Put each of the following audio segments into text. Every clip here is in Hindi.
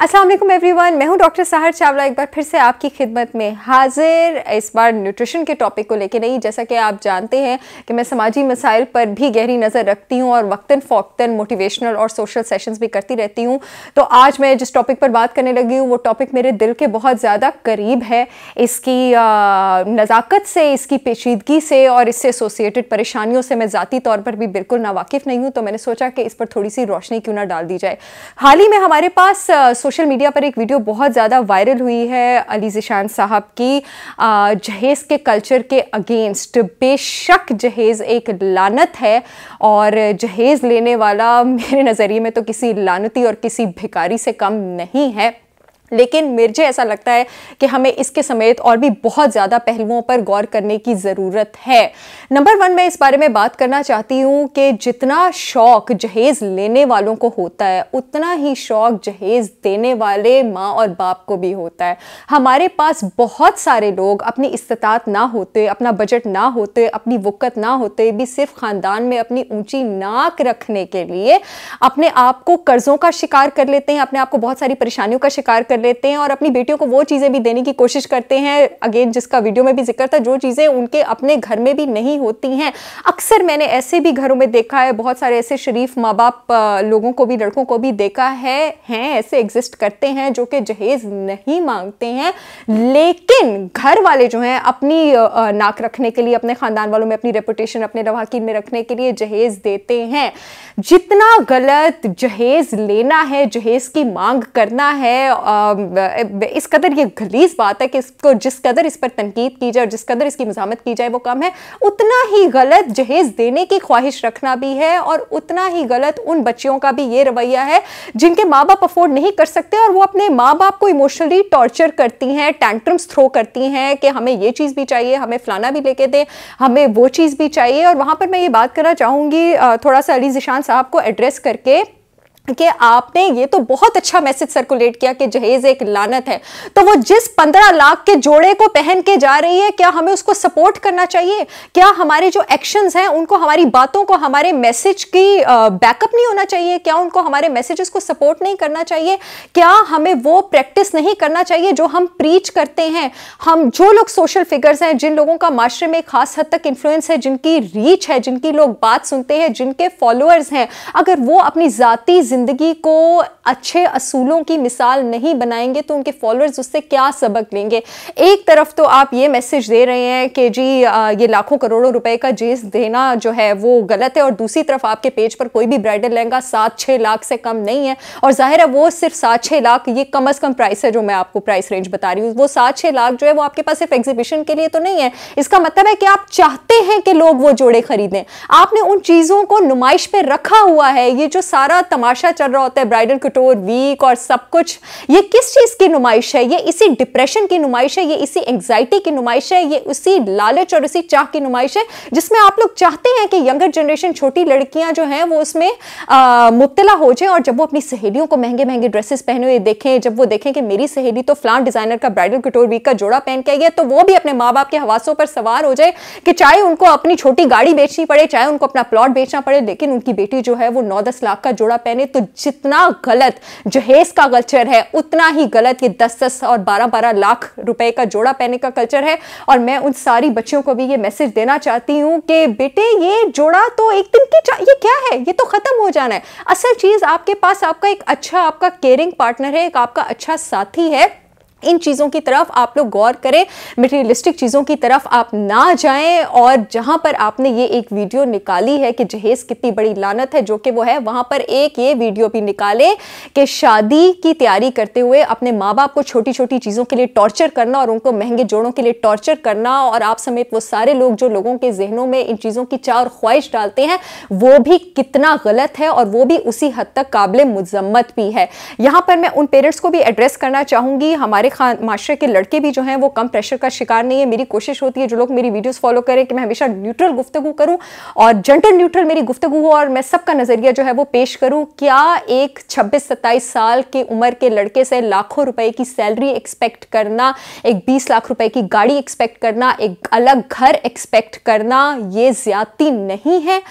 असलम वन मैं हूँ डॉक्टर साहर चावला एक बार फिर से आपकी खिदमत में हाजिर इस बार न्यूट्रिशन के टॉपिक को लेकर नहीं जैसा कि आप जानते हैं कि मैं समाजी मसाइल पर भी गहरी नज़र रखती हूँ और वक्ता फ़ोक्ता मोटिवेशनल और सोशल सेशंस भी करती रहती हूँ तो आज मैं जिस टॉपिक पर बात करने लगी हूँ वो टॉपिक मेरे दिल के बहुत ज़्यादा करीब है इसकी नज़ाकत से इसकी पेचीदगी से और इससे एसोसिएटेड परेशानियों से मैं ज़ाती तौर पर भी बिल्कुल नावाकिफ़ नहीं हूँ तो मैंने सोचा कि इस पर थोड़ी सी रोशनी क्यों ना डाल दी जाए हाल ही में हमारे पास सोशल मीडिया पर एक वीडियो बहुत ज़्यादा वायरल हुई है अली ज़िशान साहब की जहेज़ के कल्चर के अगेंस्ट बेशक जहेज़ एक लानत है और जहेज़ लेने वाला मेरे नज़रिए में तो किसी लानती और किसी भिकारी से कम नहीं है लेकिन मिर्जे ऐसा लगता है कि हमें इसके समेत और भी बहुत ज़्यादा पहलुओं पर गौर करने की ज़रूरत है नंबर वन मैं इस बारे में बात करना चाहती हूँ कि जितना शौक जहेज़ लेने वालों को होता है उतना ही शौक जहेज़ देने वाले माँ और बाप को भी होता है हमारे पास बहुत सारे लोग अपनी इस्तात ना होते अपना बजट ना होते अपनी वक़्त ना होते भी सिर्फ ख़ानदान में अपनी ऊँची नाक रखने के लिए अपने आप को कर्ज़ों का शिकार कर लेते हैं अपने आप को बहुत सारी परेशानियों का शिकार कर कर लेते हैं और अपनी बेटियों को वो चीज़ें भी देने की कोशिश करते हैं अगेन जिसका वीडियो में भी जिक्र था जो चीज़ें उनके अपने घर में भी नहीं होती हैं अक्सर मैंने ऐसे भी घरों में देखा है बहुत सारे ऐसे शरीफ माँ बाप लोगों को भी लड़कों को भी देखा है हैं ऐसे एग्जिस्ट करते हैं जो कि जहेज नहीं मांगते हैं लेकिन घर वाले जो हैं अपनी नाक रखने के लिए अपने ख़ानदान वालों में अपनी रेपुटेशन अपने रवाकिन में रखने के लिए जहेज देते हैं जितना गलत जहेज लेना है जहेज की मांग करना है आ, इस कदर ये गलीस बात है कि इसको जिस कदर इस पर तनकीद की जाए और जिस कदर इसकी मजामत की जाए वो कम है उतना ही गलत जहेज़ देने की ख्वाहिश रखना भी है और उतना ही गलत उन बच्चियों का भी ये रवैया है जिनके माँ बाप अफोर्ड नहीं कर सकते और वो अपने माँ बाप को इमोशनली टॉर्चर करती हैं टैंट्रम्स थ्रो करती हैं कि हमें ये चीज़ भी चाहिए हमें फ़लाना भी लेके दें हमें वो चीज़ भी चाहिए और वहाँ पर मैं ये बात करना चाहूँगी थोड़ा सा अली जिशान साहब को एड्रेस करके कि आपने ये तो बहुत अच्छा मैसेज सर्कुलेट किया कि जहेज एक लानत है तो वो जिस पंद्रह लाख के जोड़े को पहन के जा रही है क्या हमें उसको सपोर्ट करना चाहिए क्या हमारे जो एक्शंस हैं उनको हमारी बातों को हमारे मैसेज की बैकअप नहीं होना चाहिए क्या उनको हमारे मैसेजेस को सपोर्ट नहीं करना चाहिए क्या हमें वो प्रैक्टिस नहीं करना चाहिए जो हम प्रीच करते हैं हम जो लोग सोशल फिगर्स हैं जिन लोगों का माशरे में खास हद तक इन्फ्लुएंस है जिनकी रीच है जिनकी लोग बात सुनते हैं जिनके फॉलोअर्स हैं अगर वो अपनी ज़ाती ज़िंदगी को अच्छे असूलों की मिसाल नहीं बनाएंगे तो उनके फॉलोअर्स उससे क्या सबक लेंगे एक तरफ तो आप ये मैसेज दे रहे हैं कि जी ये लाखों करोड़ों रुपए का जेस देना जो है वो गलत है और दूसरी तरफ आपके पेज पर कोई भी ब्राइडल लहंगा सात छः लाख से कम नहीं है और ज़ाहिर है वो सिर्फ सात छः लाख ये कम अज़ कम प्राइस है जो मैं आपको प्राइस रेंज बता रही हूँ वो सात छः लाख जो है वो आपके पास सिर्फ एग्जीबिशन के लिए तो नहीं है इसका मतलब है कि आप चाहते हैं कि लोग वो जोड़े खरीदें आपने उन चीज़ों को नुमाइश पर रखा हुआ है ये जो सारा तमाशा अच्छा चल रहा होता है ब्राइडल कटोर वीक और सब कुछ ये किस चीज़ की नुमाइश है ये इसी डिप्रेशन की नुमाइश है ये इसी एंगजाइटी की नुमाइश है ये उसी लालच और उसी चाह की नुमाइश है जिसमें आप लोग चाहते हैं कि यंगर जनरेशन छोटी लड़कियां जो हैं वो उसमें मुबतला हो जाए और जब वो अपनी सहेलियों को महंगे महंगे ड्रेसेस पहने हुए देखें जब वो देखें कि मेरी सहेली तो फ्लान डिज़ाइनर का ब्राइडल कटोर वीक का जोड़ा पहन के आई तो वो भी अपने माँ बाप के हवासों पर सवार हो जाए कि चाहे उनको अपनी छोटी गाड़ी बेचनी पड़े चाहे उनको अपना प्लॉट बेचना पड़े लेकिन उनकी बेटी जो है वो नौ दस लाख का जोड़ा पहने तो तो जितना गलत जहेज का कल्चर है उतना ही गलत ये दस दस और बारह बारह लाख रुपए का जोड़ा पहने का कल्चर है और मैं उन सारी बच्चियों को भी ये मैसेज देना चाहती हूँ कि बेटे ये जोड़ा तो एक दिन की ये क्या है ये तो ख़त्म हो जाना है असल चीज़ आपके पास आपका एक अच्छा आपका केयरिंग पार्टनर है एक आपका अच्छा साथी है इन चीज़ों की तरफ आप लोग गौर करें मटेरियलिस्टिक चीज़ों की तरफ आप ना जाएं और जहां पर आपने ये एक वीडियो निकाली है कि जहेज़ कितनी बड़ी लानत है जो कि वो है वहां पर एक ये वीडियो भी निकाले कि शादी की तैयारी करते हुए अपने माँ बाप को छोटी छोटी चीज़ों के लिए टॉर्चर करना और उनको महंगे जोड़ों के लिए टॉर्चर करना और आप समेत वो सारे लोग जो लोगों के जहनों में इन चीज़ों की चाह और ख्वाहिश डालते हैं वो भी कितना गलत है और वो भी उसी हद तक काबिल मजम्मत भी है यहाँ पर मैं उन पेरेंट्स को भी एड्रेस करना चाहूँगी हमारे हमारे खान माशरे के लड़के भी जो हैं वो कम प्रेशर का शिकार नहीं है मेरी कोशिश होती है जो लोग मेरी वीडियोज़ फॉलो करें कि मैं हमेशा न्यूट्रल गुफ्तु करूँ और जेंटल न्यूट्रल मेरी गुफ्तु हो और मैं सबका नज़रिया जो है वो पेश करूँ क्या एक छब्बीस सत्ताईस साल के उम्र के लड़के से लाखों रुपए की सैलरी एक्सपेक्ट करना एक बीस लाख रुपए की गाड़ी एक्सपेक्ट करना एक अलग घर एक्सपेक्ट करना ये ज्यादती नहीं है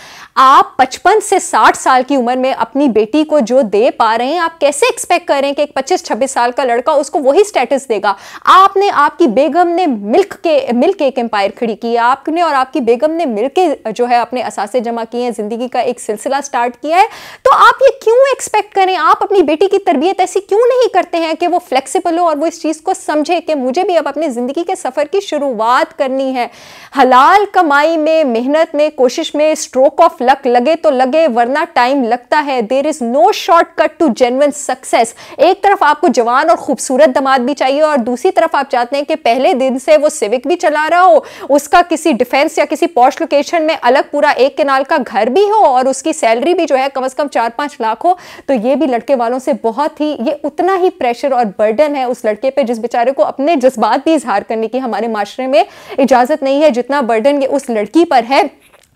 आप पचपन से साठ साल की उम्र में अपनी बेटी को जो दे पा रहे हैं आप कैसे एक्सपेक्ट करें कि एक पच्चीस छब्बीस साल का लड़का उसको वही स्टेट स्टेटस देगा आपने आपकी बेगम ने मिल्क के मिल्क एक एम्पायर खड़ी की आपने और आपकी बेगम ने मिलके जो है अपने असासे जमा किए हैं ज़िंदगी का एक सिलसिला स्टार्ट किया है तो आप ये क्यों एक्सपेक्ट करें आप अपनी बेटी की तरबियत ऐसी क्यों नहीं करते हैं कि वो फ्लेक्सिबल हो और वो इस चीज़ को समझे कि मुझे भी अब अपनी ज़िंदगी के सफ़र की शुरुआत करनी है हलाल कमाई में मेहनत में कोशिश में स्ट्रोक ऑफ लक लगे तो लगे वरना टाइम लगता है there is no shortcut to genuine success एक तरफ आपको जवान और खूबसूरत दमाद भी चाहिए और दूसरी तरफ आप चाहते हैं कि पहले दिन से वो सिविक भी चला रहा हो उसका किसी डिफेंस या किसी पॉश लोकेशन में अलग पूरा एक किनाल का घर भी हो और उसकी सैलरी भी जो है कम अज़ कम चार पाँच लाख हो तो ये भी लड़के वालों से बहुत ही ये उतना ही प्रेशर और बर्डन है उस लड़के पर जिस बेचारे को अपने जज्बात भी इजहार करने की हमारे माशरे में इजाज़त नहीं है जितना बर्डन ये उस लड़की पर है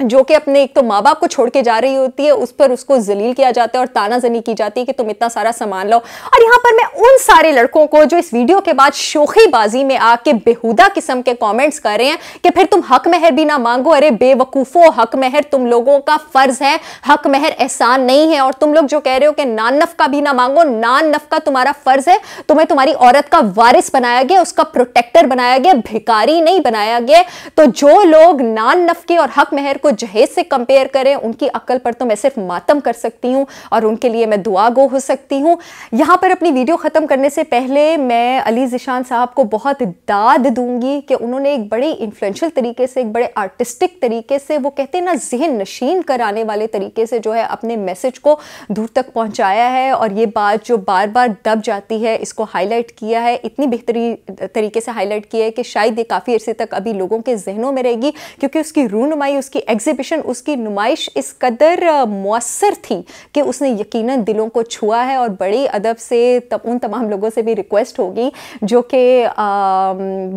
जो कि अपने एक तो माँ बाप को छोड़ के जा रही होती है उस पर उसको जलील किया जाता है और तानाजनी की जाती है कि तुम इतना सारा सामान लो और यहाँ पर मैं उन सारे लड़कों को जो इस वीडियो के बाद शोखेबाजी में आके बेहुदा किस्म के कमेंट्स कर रहे हैं कि फिर तुम हक महर भी ना मांगो अरे बेवकूफ़ो हक महर तुम लोगों का फ़र्ज़ है हक महर एहसान नहीं है और तुम लोग जो कह रहे हो कि नानफ का भी ना मांगो नानफ का तुम्हारा फ़र्ज़ है तुम्हें तुम्हारी औरत का वारिस बनाया गया उसका प्रोटेक्टर बनाया गया भिकारी नहीं बनाया गया तो जो लोग नानफ के और हक महर को जहेज से कंपेयर करें उनकी अक्ल पर तो मैं सिर्फ मातम कर सकती हूँ और उनके लिए मैं दुआगो हो सकती हूँ यहाँ पर अपनी वीडियो ख़त्म करने से पहले मैं अली जिशान साहब को बहुत दाद दूंगी कि उन्होंने एक बड़े इन्फ्लुएंशियल तरीके से एक बड़े आर्टिस्टिक तरीके से वो कहते हैं ना जहन नशीन कराने वाले तरीके से जो है अपने मैसेज को दूर तक पहुँचाया है और ये बात जो बार बार दब जाती है इसको हाईलाइट किया है इतनी बेहतरीन तरीके से हाईलाइट किया है कि शायद ये काफ़ी अर्से तक अभी लोगों के जहनों में रहेगी क्योंकि उसकी रूनमाई उसकी एग्जिबिशन उसकी नुमाइश इस कदर मौसर थी कि उसने यकीनन दिलों को छुआ है और बड़े अदब से तब उन तमाम लोगों से भी रिक्वेस्ट होगी जो कि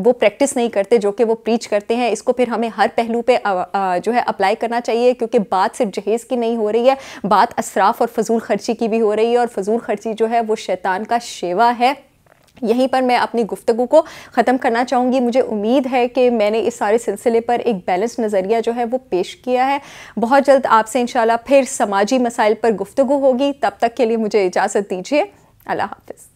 वो प्रैक्टिस नहीं करते जो कि वो प्रीच करते हैं इसको फिर हमें हर पहलू पे जो है अप्लाई करना चाहिए क्योंकि बात सिर्फ जहेज़ की नहीं हो रही है बात असराफ और फजूल खर्ची की भी हो रही है और फजूल खर्ची जो है वो शैतान का शेवा है यहीं पर मैं अपनी गुफ्तु को ख़त्म करना चाहूँगी मुझे उम्मीद है कि मैंने इस सारे सिलसिले पर एक बैलेंस नज़रिया जो है वो पेश किया है बहुत जल्द आपसे इन फिर समाजी मसाइल पर गुफ्तु होगी तब तक के लिए मुझे इजाज़त दीजिए अल्लाह हाफिज़